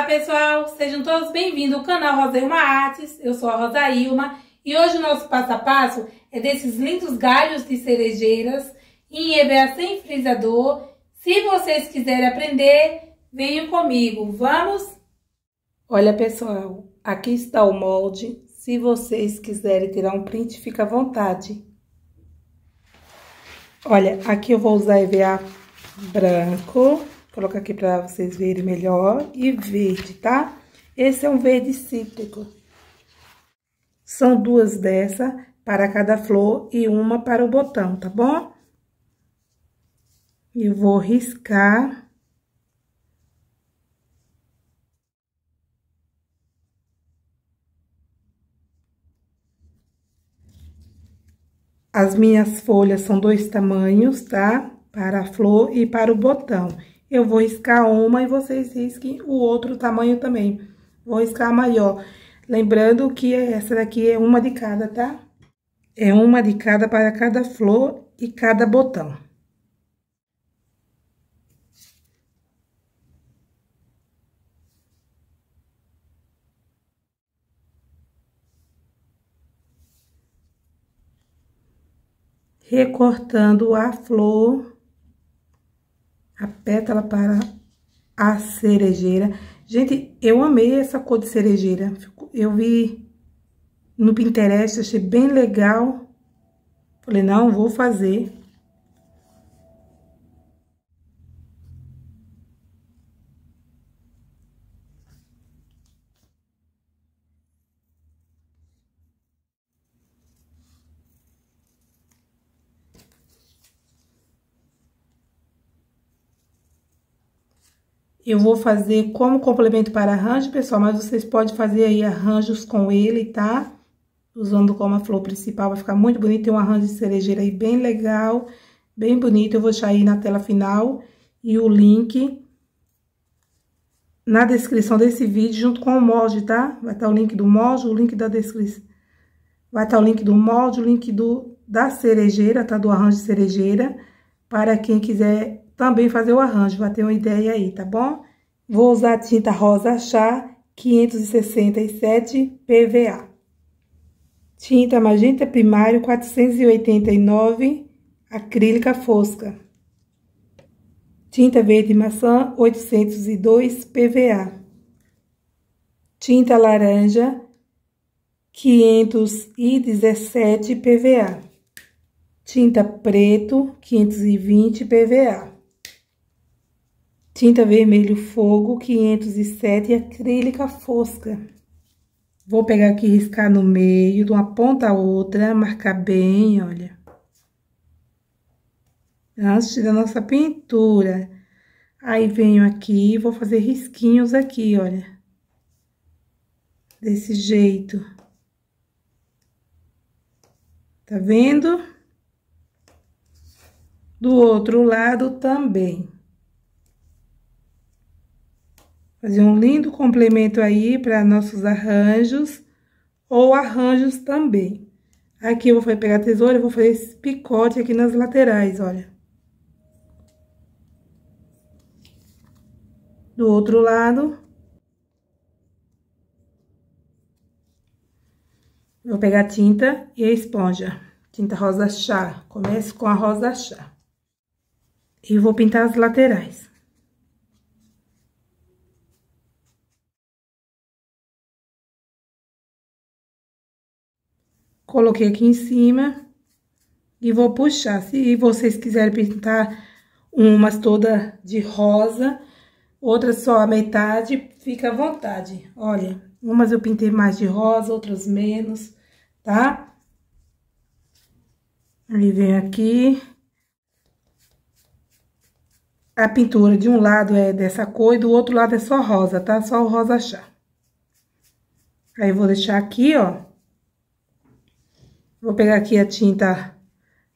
Olá pessoal, sejam todos bem-vindos ao canal Rosa Ilma Artes, eu sou a Rosa Ilma e hoje o nosso passo a passo é desses lindos galhos de cerejeiras em EVA sem frisador. Se vocês quiserem aprender, venham comigo, vamos? Olha pessoal, aqui está o molde, se vocês quiserem tirar um print, fica à vontade. Olha, aqui eu vou usar EVA branco. Coloca aqui para vocês verem melhor. E verde, tá? Esse é um verde cítrico. São duas dessa para cada flor e uma para o botão, tá bom? E vou riscar. As minhas folhas são dois tamanhos, tá? Para a flor e para o botão eu vou riscar uma e vocês risquem o outro tamanho também. Vou riscar maior. Lembrando que essa daqui é uma de cada, tá? É uma de cada para cada flor e cada botão. Recortando a flor a pétala para a cerejeira. Gente, eu amei essa cor de cerejeira. Eu vi no Pinterest, achei bem legal. Falei, não, vou fazer. Eu vou fazer como complemento para arranjo, pessoal, mas vocês podem fazer aí arranjos com ele, tá? Usando como a flor principal, vai ficar muito bonito. Tem um arranjo de cerejeira aí bem legal, bem bonito. Eu vou deixar aí na tela final e o link na descrição desse vídeo, junto com o molde, tá? Vai estar tá o link do molde, o link da descrição. Vai estar tá o link do molde, o link do, da cerejeira, tá? Do arranjo de cerejeira, para quem quiser também fazer o arranjo, vai ter uma ideia aí, tá bom? Vou usar a tinta rosa chá 567 PVA. Tinta magenta primário 489, acrílica fosca. Tinta verde maçã 802 PVA. Tinta laranja 517 PVA. Tinta preto 520 PVA tinta vermelho fogo 507 e acrílica fosca. Vou pegar aqui e riscar no meio, de uma ponta a outra, marcar bem, olha. Antes da nossa pintura. Aí venho aqui, vou fazer risquinhos aqui, olha. Desse jeito. Tá vendo? Do outro lado também. Fazer um lindo complemento aí para nossos arranjos ou arranjos também. Aqui eu vou pegar a tesoura e vou fazer esse picote aqui nas laterais, olha. Do outro lado. Vou pegar a tinta e a esponja. Tinta rosa chá. Começo com a rosa chá. E vou pintar as laterais. Coloquei aqui em cima e vou puxar. Se vocês quiserem pintar umas toda de rosa, outras só a metade, fica à vontade. Olha, umas eu pintei mais de rosa, outras menos, tá? Ele vem aqui. A pintura de um lado é dessa cor e do outro lado é só rosa, tá? Só o rosa chá. Aí, vou deixar aqui, ó. Vou pegar aqui a tinta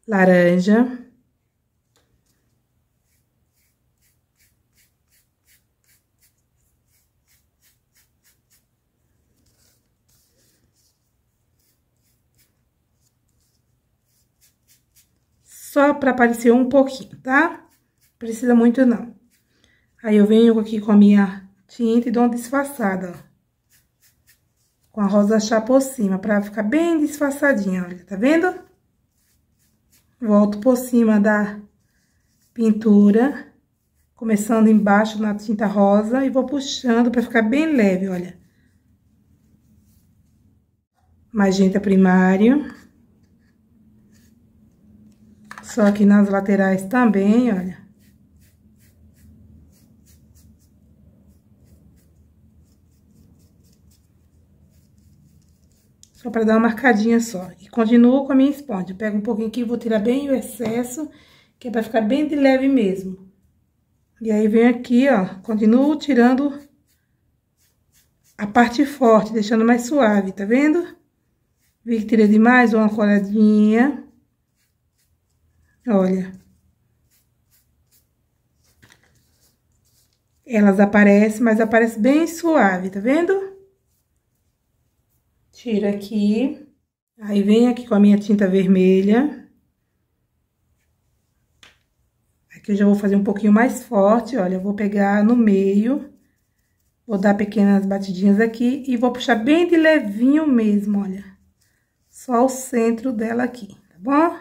laranja. Só para aparecer um pouquinho, tá? Precisa muito não. Aí eu venho aqui com a minha tinta e dou uma disfarçada, ó com a rosa chá por cima, pra ficar bem disfarçadinha, olha, tá vendo? Volto por cima da pintura, começando embaixo na tinta rosa e vou puxando pra ficar bem leve, olha. Magenta é primário. Só aqui nas laterais também, olha. para dar uma marcadinha só. E continuo com a minha esponja. Eu pego um pouquinho aqui, vou tirar bem o excesso, que é para ficar bem de leve mesmo. E aí, venho aqui, ó, continuo tirando a parte forte, deixando mais suave, tá vendo? Vi que tirei demais, uma coladinha. Olha. Elas aparecem, mas aparece bem suave, tá vendo? Tira aqui. Aí, vem aqui com a minha tinta vermelha. Aqui eu já vou fazer um pouquinho mais forte, olha. Eu vou pegar no meio, vou dar pequenas batidinhas aqui e vou puxar bem de levinho mesmo, olha. Só o centro dela aqui, tá bom?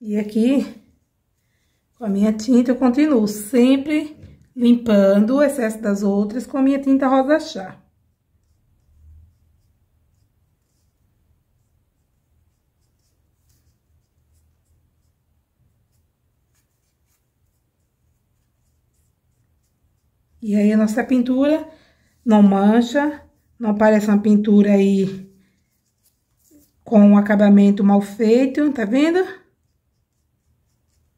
E aqui, com a minha tinta, eu continuo sempre limpando o excesso das outras com a minha tinta rosa chá. E aí a nossa pintura não mancha, não parece uma pintura aí com um acabamento mal feito, tá vendo?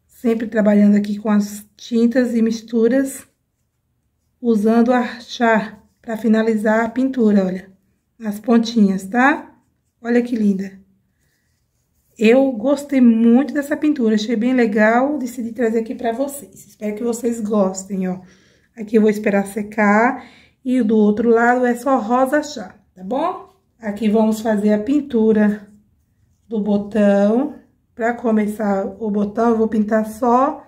Sempre trabalhando aqui com as tintas e misturas, usando a chá para finalizar a pintura, olha. As pontinhas, tá? Olha que linda. Eu gostei muito dessa pintura, achei bem legal, decidi trazer aqui para vocês. Espero que vocês gostem, ó. Aqui eu vou esperar secar e do outro lado é só rosa chá, tá bom? Aqui vamos fazer a pintura do botão. Para começar o botão, eu vou pintar só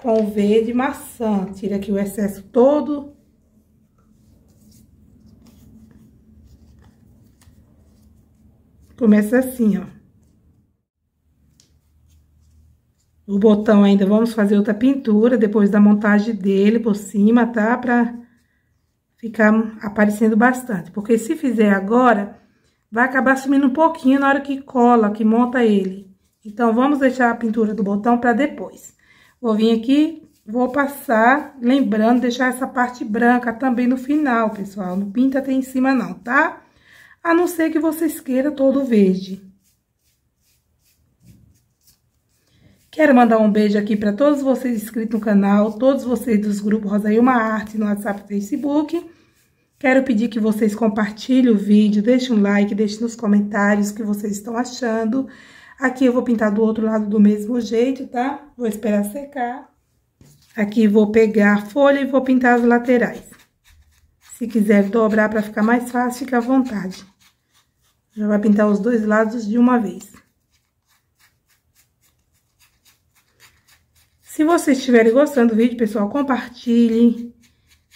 com verde maçã. Tira aqui o excesso todo. Começa assim, ó. o botão ainda vamos fazer outra pintura depois da montagem dele por cima, tá? Pra ficar aparecendo bastante. Porque se fizer agora, vai acabar sumindo um pouquinho na hora que cola, que monta ele. Então, vamos deixar a pintura do botão para depois. Vou vir aqui, vou passar, lembrando, deixar essa parte branca também no final, pessoal. Não pinta até em cima não, tá? A não ser que vocês queiram todo verde. Quero mandar um beijo aqui para todos vocês inscritos no canal, todos vocês dos grupos uma Arte no WhatsApp e Facebook. Quero pedir que vocês compartilhem o vídeo, deixem um like, deixem nos comentários o que vocês estão achando. Aqui eu vou pintar do outro lado do mesmo jeito, tá? Vou esperar secar. Aqui vou pegar a folha e vou pintar as laterais. Se quiser dobrar para ficar mais fácil, fica à vontade. Já vai pintar os dois lados de uma vez. Se vocês estiverem gostando do vídeo, pessoal, compartilhem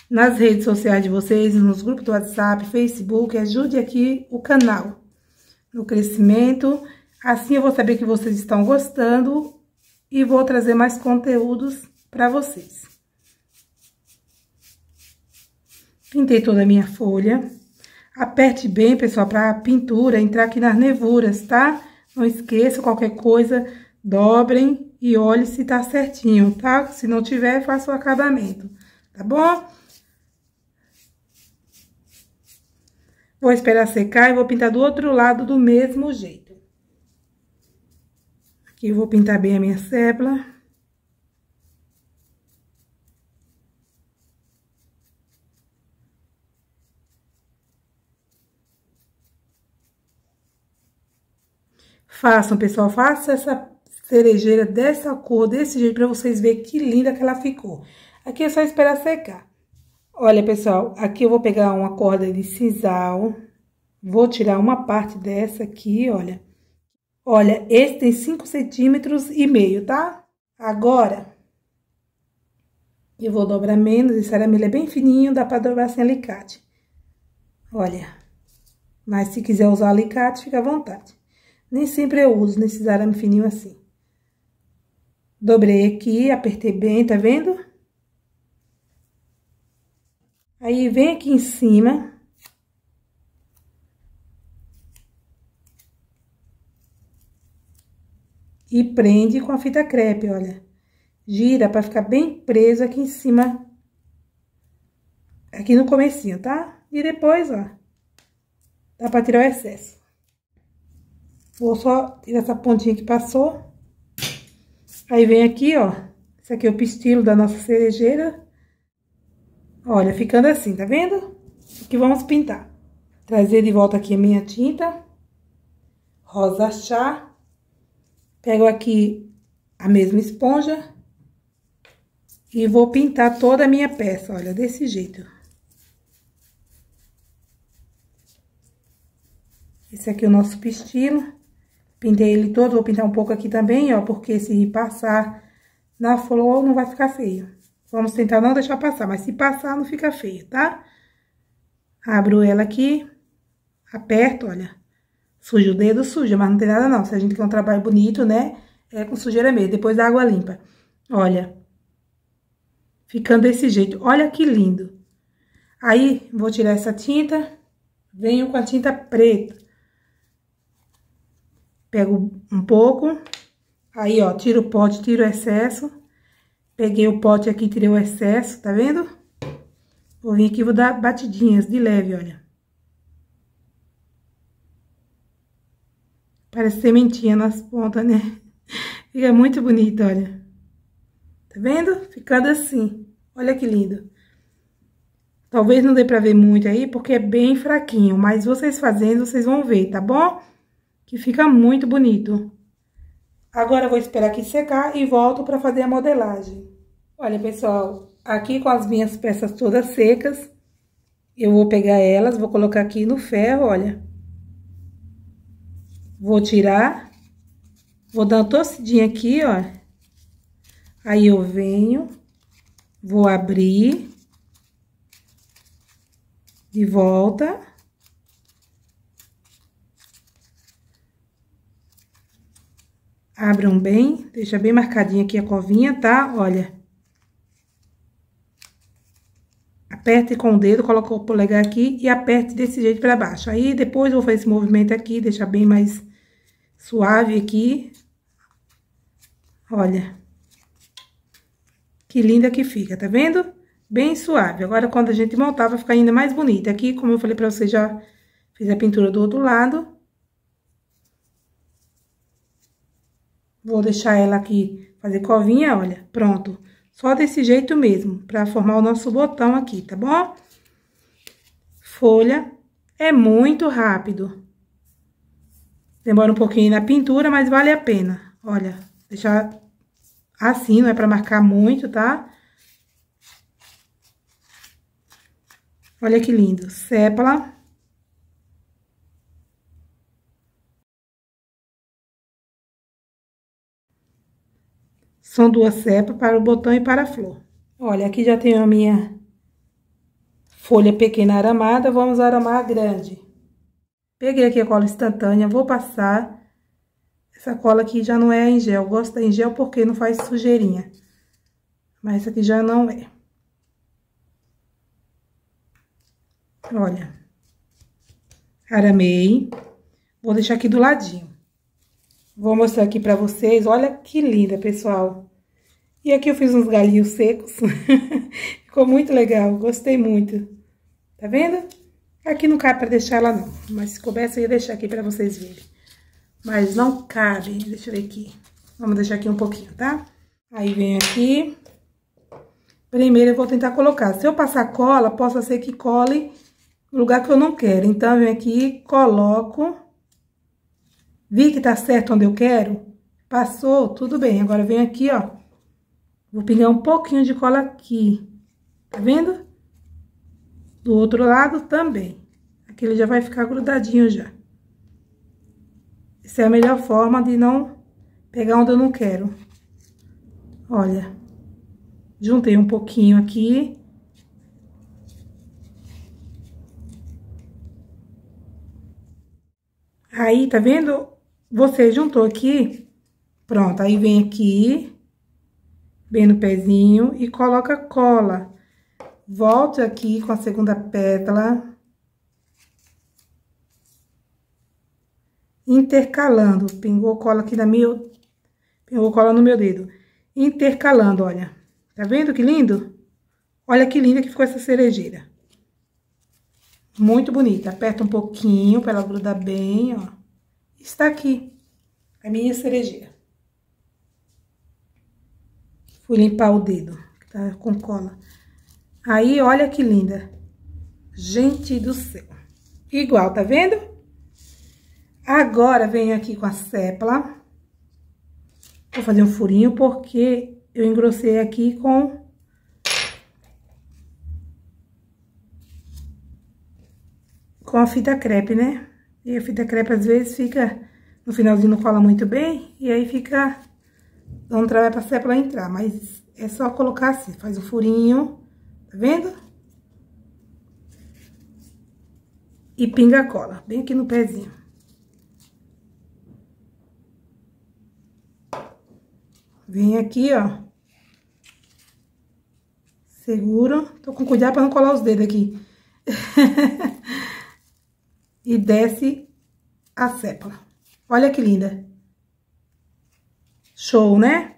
nas redes sociais de vocês, nos grupos do WhatsApp, Facebook, ajude aqui o canal no crescimento. Assim eu vou saber que vocês estão gostando e vou trazer mais conteúdos para vocês. Pintei toda a minha folha. Aperte bem, pessoal, para a pintura entrar aqui nas nervuras, tá? Não esqueça, qualquer coisa, dobrem e olhe se tá certinho, tá? Se não tiver, faça o acabamento, tá bom? Vou esperar secar e vou pintar do outro lado do mesmo jeito. Aqui eu vou pintar bem a minha sépla. Façam, pessoal, faça essa cerejeira dessa cor, desse jeito, para vocês verem que linda que ela ficou. Aqui é só esperar secar. Olha, pessoal, aqui eu vou pegar uma corda de sisal. vou tirar uma parte dessa aqui, olha. Olha, esse tem 5 centímetros e meio, tá? Agora, eu vou dobrar menos, esse arame é bem fininho, dá pra dobrar sem alicate. Olha, mas se quiser usar alicate, fica à vontade. Nem sempre eu uso nesses arame fininho assim. Dobrei aqui, apertei bem, tá vendo? Aí, vem aqui em cima. E prende com a fita crepe, olha. Gira pra ficar bem preso aqui em cima. Aqui no comecinho, tá? E depois, ó, dá pra tirar o excesso. Vou só tirar essa pontinha que passou. Aí vem aqui, ó, esse aqui é o pistilo da nossa cerejeira. Olha, ficando assim, tá vendo? Que vamos pintar. Trazer de volta aqui a minha tinta. Rosa chá. Pego aqui a mesma esponja. E vou pintar toda a minha peça, olha, desse jeito. Esse aqui é o nosso pistilo. Pintei ele todo, vou pintar um pouco aqui também, ó, porque se passar na flor não vai ficar feio. Vamos tentar não deixar passar, mas se passar não fica feio, tá? Abro ela aqui, aperto, olha. Suja o dedo, suja, mas não tem nada não. Se a gente quer um trabalho bonito, né, é com sujeira mesmo, depois da água limpa. Olha, ficando desse jeito, olha que lindo. Aí, vou tirar essa tinta, venho com a tinta preta. Pego um pouco, aí, ó, tiro o pote, tiro o excesso. Peguei o pote aqui, tirei o excesso, tá vendo? Vou vir aqui, vou dar batidinhas de leve, olha. Parece sementinha nas pontas, né? Fica muito bonito, olha. Tá vendo? Ficando assim. Olha que lindo. Talvez não dê pra ver muito aí, porque é bem fraquinho. Mas vocês fazendo, vocês vão ver, tá bom? que fica muito bonito. Agora vou esperar aqui secar e volto para fazer a modelagem. Olha, pessoal, aqui com as minhas peças todas secas, eu vou pegar elas, vou colocar aqui no ferro, olha. Vou tirar, vou dar uma torcidinha aqui, ó. Aí eu venho, vou abrir, de volta. Abram bem, deixa bem marcadinha aqui a covinha, tá? Olha. Aperte com o dedo, coloca o polegar aqui e aperte desse jeito pra baixo. Aí, depois eu vou fazer esse movimento aqui, deixar bem mais suave aqui. Olha. Que linda que fica, tá vendo? Bem suave. Agora, quando a gente montar, vai ficar ainda mais bonita. Aqui, como eu falei pra vocês, já fiz a pintura do outro lado. Vou deixar ela aqui fazer covinha, olha, pronto. Só desse jeito mesmo, pra formar o nosso botão aqui, tá bom? Folha é muito rápido. Demora um pouquinho na pintura, mas vale a pena. Olha, deixar assim, não é pra marcar muito, tá? Olha que lindo. Sépala. São duas cepas para o botão e para a flor. Olha, aqui já tenho a minha folha pequena aramada, vamos aramar a grande. Peguei aqui a cola instantânea, vou passar. Essa cola aqui já não é em gel, gosto da em gel porque não faz sujeirinha. Mas essa aqui já não é. Olha, aramei, vou deixar aqui do ladinho. Vou mostrar aqui pra vocês, olha que linda, pessoal. E aqui eu fiz uns galinhos secos. Ficou muito legal, gostei muito. Tá vendo? Aqui não cabe pra deixar ela não, mas se coubesse eu ia deixar aqui pra vocês verem. Mas não cabe, deixa eu ver aqui. Vamos deixar aqui um pouquinho, tá? Aí vem aqui. Primeiro eu vou tentar colocar. Se eu passar cola, possa ser que cole no lugar que eu não quero. Então, eu venho aqui, coloco. Vi que tá certo onde eu quero? Passou, tudo bem. Agora, eu venho aqui, ó. Vou pingar um pouquinho de cola aqui, tá vendo? Do outro lado também. Aqui ele já vai ficar grudadinho já. Essa é a melhor forma de não pegar onde eu não quero. Olha, juntei um pouquinho aqui. Aí, tá vendo? Você juntou aqui, pronto, aí vem aqui, bem no pezinho e coloca cola. Volto aqui com a segunda pétala. Intercalando, pingou cola aqui na minha... Pingou cola no meu dedo. Intercalando, olha. Tá vendo que lindo? Olha que linda que ficou essa cerejeira. Muito bonita. Aperta um pouquinho para ela grudar bem, ó. Está aqui a minha cerejeira. Fui limpar o dedo, que tá com cola. Aí, olha que linda. Gente do céu. Igual, tá vendo? Agora, venho aqui com a sépala. Vou fazer um furinho, porque eu engrossei aqui com... Com a fita crepe, né? E a fita crepe, às vezes, fica... No finalzinho não cola muito bem, e aí fica Vamos trabalhar é pra a pra entrar, mas é só colocar assim, faz o um furinho, tá vendo? E pinga a cola, bem aqui no pezinho. Vem aqui, ó. Segura. Tô com cuidado pra não colar os dedos aqui. e desce a linda. Olha que linda. Show, né?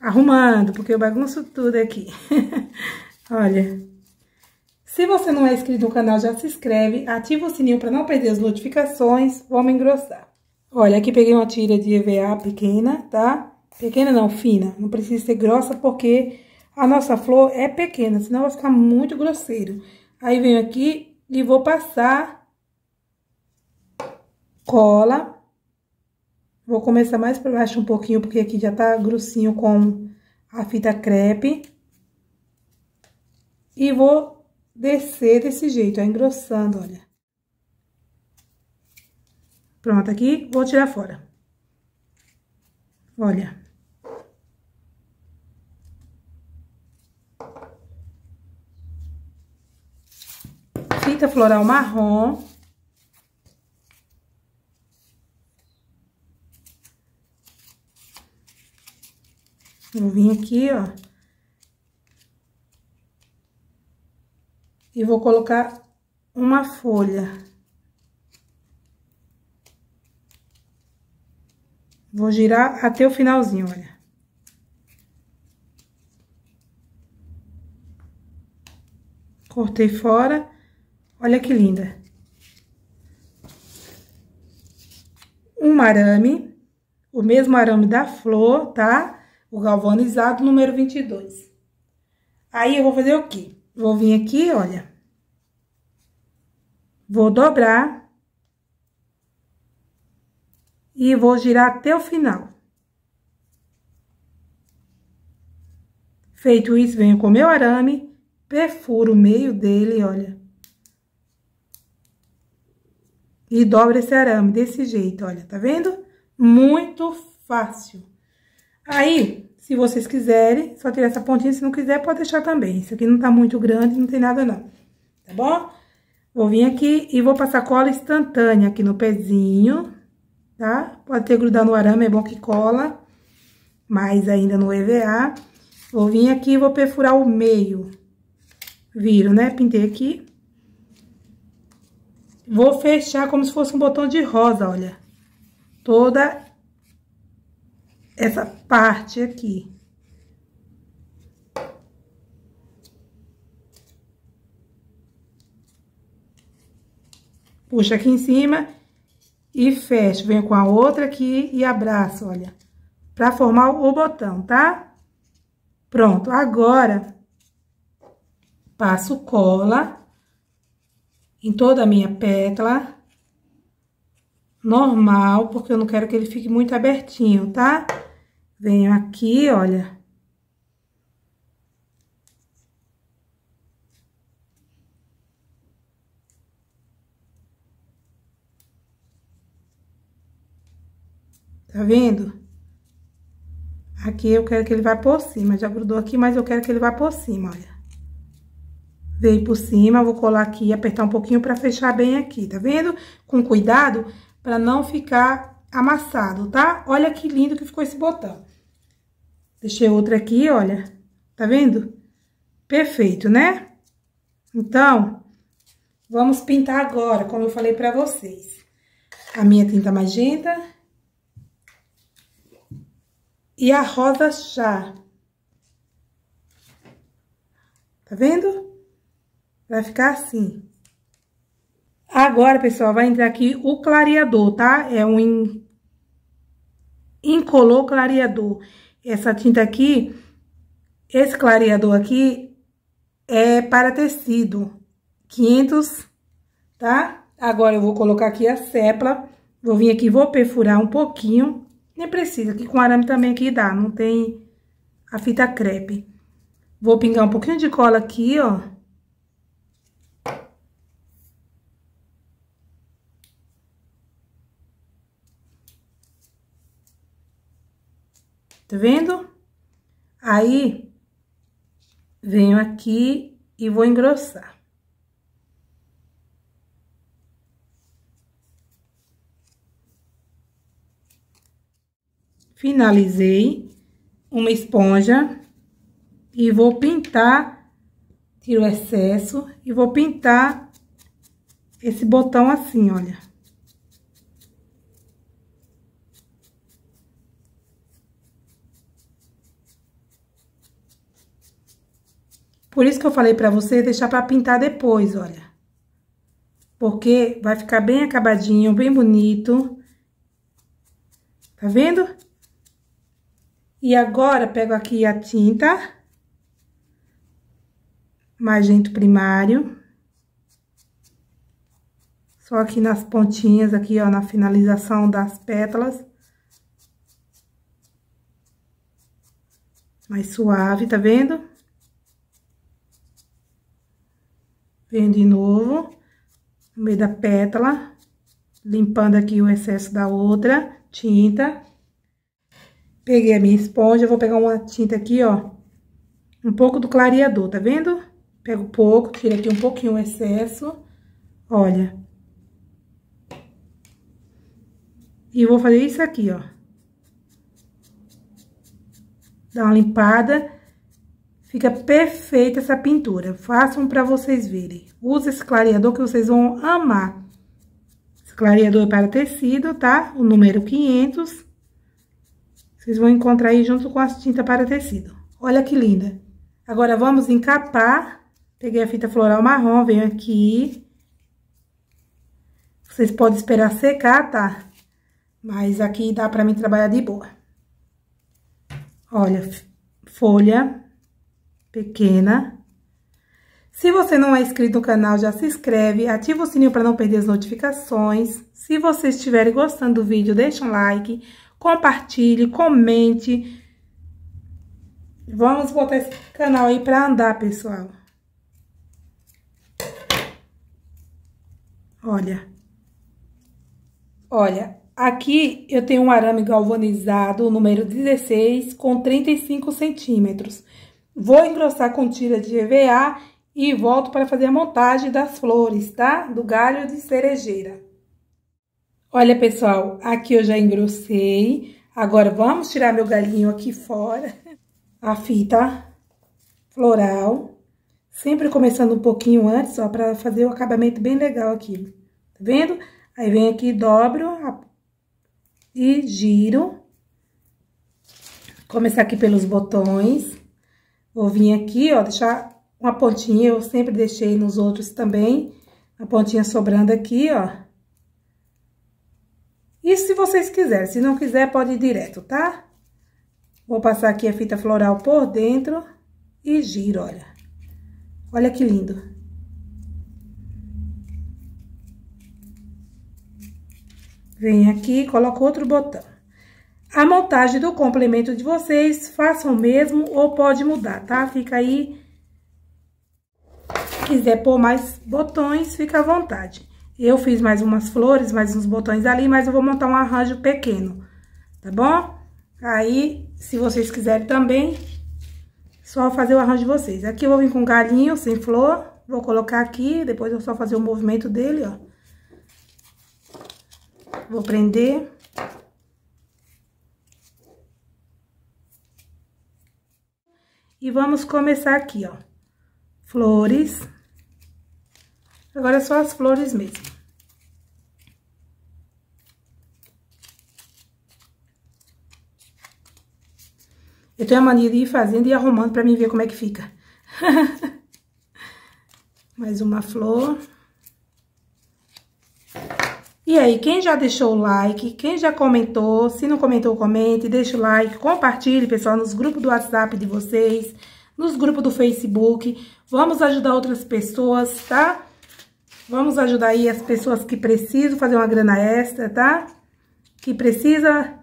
Arrumando, porque eu bagunço tudo aqui. Olha. Se você não é inscrito no canal, já se inscreve, ativa o sininho para não perder as notificações. Vamos engrossar. Olha, aqui peguei uma tira de EVA pequena, tá? Pequena não, fina. Não precisa ser grossa porque a nossa flor é pequena, senão vai ficar muito grosseiro. Aí venho aqui e vou passar cola Vou começar mais para baixo um pouquinho, porque aqui já tá grossinho com a fita crepe. E vou descer desse jeito, ó, engrossando, olha. Pronto, aqui, vou tirar fora. Olha. Fita floral marrom. Vou vir aqui, ó. E vou colocar uma folha. Vou girar até o finalzinho, olha. Cortei fora. Olha que linda. Um arame, o mesmo arame da flor, tá? o galvanizado número 22. Aí, eu vou fazer o quê? Vou vir aqui, olha. Vou dobrar. E vou girar até o final. Feito isso, venho com meu arame, perfuro o meio dele, olha. E dobro esse arame desse jeito, olha, tá vendo? Muito fácil. Aí, se vocês quiserem, só tirar essa pontinha, se não quiser, pode deixar também. Isso aqui não tá muito grande, não tem nada não, tá bom? Vou vir aqui e vou passar cola instantânea aqui no pezinho, tá? Pode ter grudado no arame, é bom que cola, mais ainda no EVA. Vou vir aqui e vou perfurar o meio. Viro, né? Pintei aqui. Vou fechar como se fosse um botão de rosa, olha. Toda essa parte aqui. Puxa aqui em cima e fecho. Venho com a outra aqui e abraço, olha. Pra formar o botão, tá? Pronto. Agora, passo cola em toda a minha pétala. Normal, porque eu não quero que ele fique muito abertinho, tá? Tá? Venho aqui, olha. Tá vendo? Aqui eu quero que ele vá por cima. Já grudou aqui, mas eu quero que ele vá por cima, olha. Veio por cima, vou colar aqui e apertar um pouquinho pra fechar bem aqui, tá vendo? Com cuidado, pra não ficar amassado, tá? Olha que lindo que ficou esse botão. Deixei outra aqui, olha. Tá vendo? Perfeito, né? Então, vamos pintar agora, como eu falei pra vocês. A minha tinta magenta. E a rosa chá. Tá vendo? Vai ficar assim. Agora, pessoal, vai entrar aqui o clareador, tá? É um incolor clareador. Essa tinta aqui, esse clareador aqui é para tecido, 500, tá? Agora eu vou colocar aqui a sepla, vou vir aqui, vou perfurar um pouquinho, nem precisa, que com arame também aqui dá, não tem a fita crepe. Vou pingar um pouquinho de cola aqui, ó. Tá vendo? Aí, venho aqui e vou engrossar. Finalizei uma esponja e vou pintar, tiro o excesso e vou pintar esse botão assim, olha. Por isso que eu falei pra você deixar pra pintar depois, olha. Porque vai ficar bem acabadinho, bem bonito. Tá vendo? E agora, pego aqui a tinta. Magento primário. Só aqui nas pontinhas, aqui, ó, na finalização das pétalas. Mais suave, tá vendo? Venho de novo, no meio da pétala, limpando aqui o excesso da outra tinta. Peguei a minha esponja, vou pegar uma tinta aqui, ó, um pouco do clareador, tá vendo? Pego pouco, tiro aqui um pouquinho o excesso, olha. E vou fazer isso aqui, ó. Dá uma limpada Fica perfeita essa pintura. Façam para vocês verem. Use esse clareador que vocês vão amar. Esse clareador é para tecido, tá? O número 500. Vocês vão encontrar aí junto com as tinta para tecido. Olha que linda. Agora, vamos encapar. Peguei a fita floral marrom, venho aqui. Vocês podem esperar secar, tá? Mas aqui dá pra mim trabalhar de boa. Olha, folha pequena. Se você não é inscrito no canal, já se inscreve, ativa o sininho para não perder as notificações. Se vocês estiverem gostando do vídeo, deixa um like, compartilhe, comente. Vamos botar esse canal aí para andar, pessoal. Olha. Olha, aqui eu tenho um arame galvanizado, número 16, com 35 centímetros. Vou engrossar com tira de EVA e volto para fazer a montagem das flores, tá? Do galho de cerejeira. Olha, pessoal, aqui eu já engrossei. Agora, vamos tirar meu galinho aqui fora. A fita floral. Sempre começando um pouquinho antes, ó, para fazer o acabamento bem legal aqui. Tá vendo? Aí, vem aqui, dobro a... e giro. Começar aqui pelos botões. Vou vir aqui, ó, deixar uma pontinha, eu sempre deixei nos outros também, a pontinha sobrando aqui, ó. E se vocês quiserem, se não quiser, pode ir direto, tá? Vou passar aqui a fita floral por dentro e giro, olha. Olha que lindo. Vem aqui e coloco outro botão. A montagem do complemento de vocês, façam mesmo ou pode mudar, tá? Fica aí. Se quiser pôr mais botões, fica à vontade. Eu fiz mais umas flores, mais uns botões ali, mas eu vou montar um arranjo pequeno, tá bom? Aí, se vocês quiserem também, só fazer o arranjo de vocês. Aqui eu vou vir com galinho sem flor, vou colocar aqui, depois eu só fazer o movimento dele, ó. Vou prender. E vamos começar aqui, ó. Flores. Agora é só as flores mesmo. Eu tenho a mania de ir fazendo e arrumando pra mim ver como é que fica. Mais uma flor. E aí, quem já deixou o like, quem já comentou, se não comentou, comente, deixa o like, compartilhe, pessoal, nos grupos do WhatsApp de vocês, nos grupos do Facebook. Vamos ajudar outras pessoas, tá? Vamos ajudar aí as pessoas que precisam fazer uma grana extra, tá? Que precisa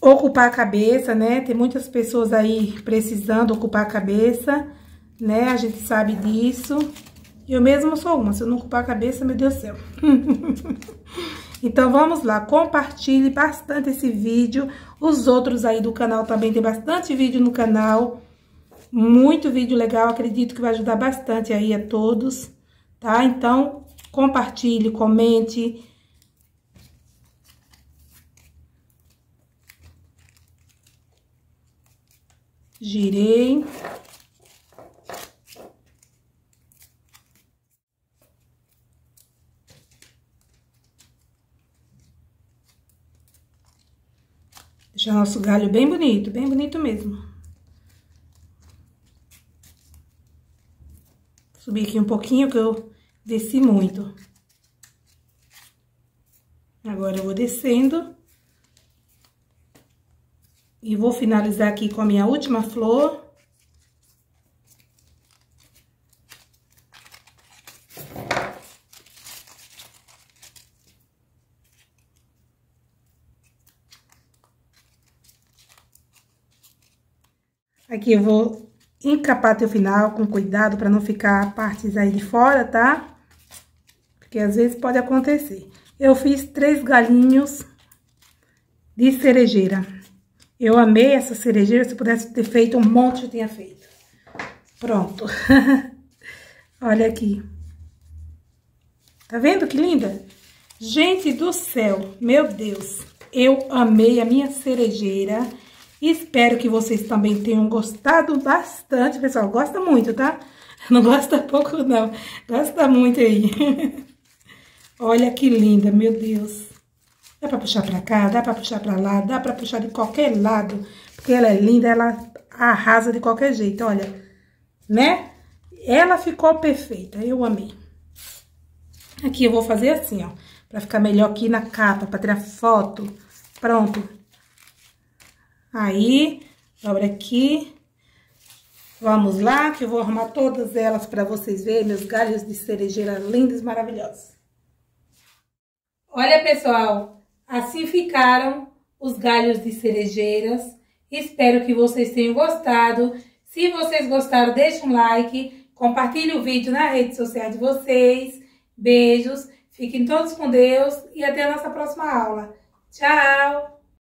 ocupar a cabeça, né? Tem muitas pessoas aí precisando ocupar a cabeça, né? A gente sabe disso. Eu mesma sou uma, se eu não culpar a cabeça, meu Deus do céu. então vamos lá, compartilhe bastante esse vídeo. Os outros aí do canal também, tem bastante vídeo no canal. Muito vídeo legal, acredito que vai ajudar bastante aí a todos, tá? Então, compartilhe, comente, girei Deixar nosso galho bem bonito, bem bonito mesmo. Subir aqui um pouquinho que eu desci muito. Agora eu vou descendo. E vou finalizar aqui com a minha última flor. Aqui eu vou encapar até o final com cuidado para não ficar partes aí de fora, tá? Porque às vezes pode acontecer. Eu fiz três galinhos de cerejeira. Eu amei essa cerejeira, se pudesse ter feito um monte eu tinha feito. Pronto. Olha aqui. Tá vendo que linda? Gente do céu, meu Deus, eu amei a minha cerejeira. Espero que vocês também tenham gostado bastante. Pessoal, gosta muito, tá? Não gosta pouco, não. Gosta muito aí. Olha que linda, meu Deus. Dá pra puxar pra cá, dá pra puxar pra lá, dá pra puxar de qualquer lado. Porque ela é linda, ela arrasa de qualquer jeito, olha. Né? Ela ficou perfeita, eu amei. Aqui eu vou fazer assim, ó. Pra ficar melhor aqui na capa, pra tirar foto. Pronto. Aí, dobra aqui. Vamos lá, que eu vou arrumar todas elas para vocês verem meus galhos de cerejeira lindos e maravilhosos. Olha, pessoal, assim ficaram os galhos de cerejeiras. Espero que vocês tenham gostado. Se vocês gostaram, deixe um like, compartilhe o vídeo na rede social de vocês. Beijos, fiquem todos com Deus e até a nossa próxima aula. Tchau!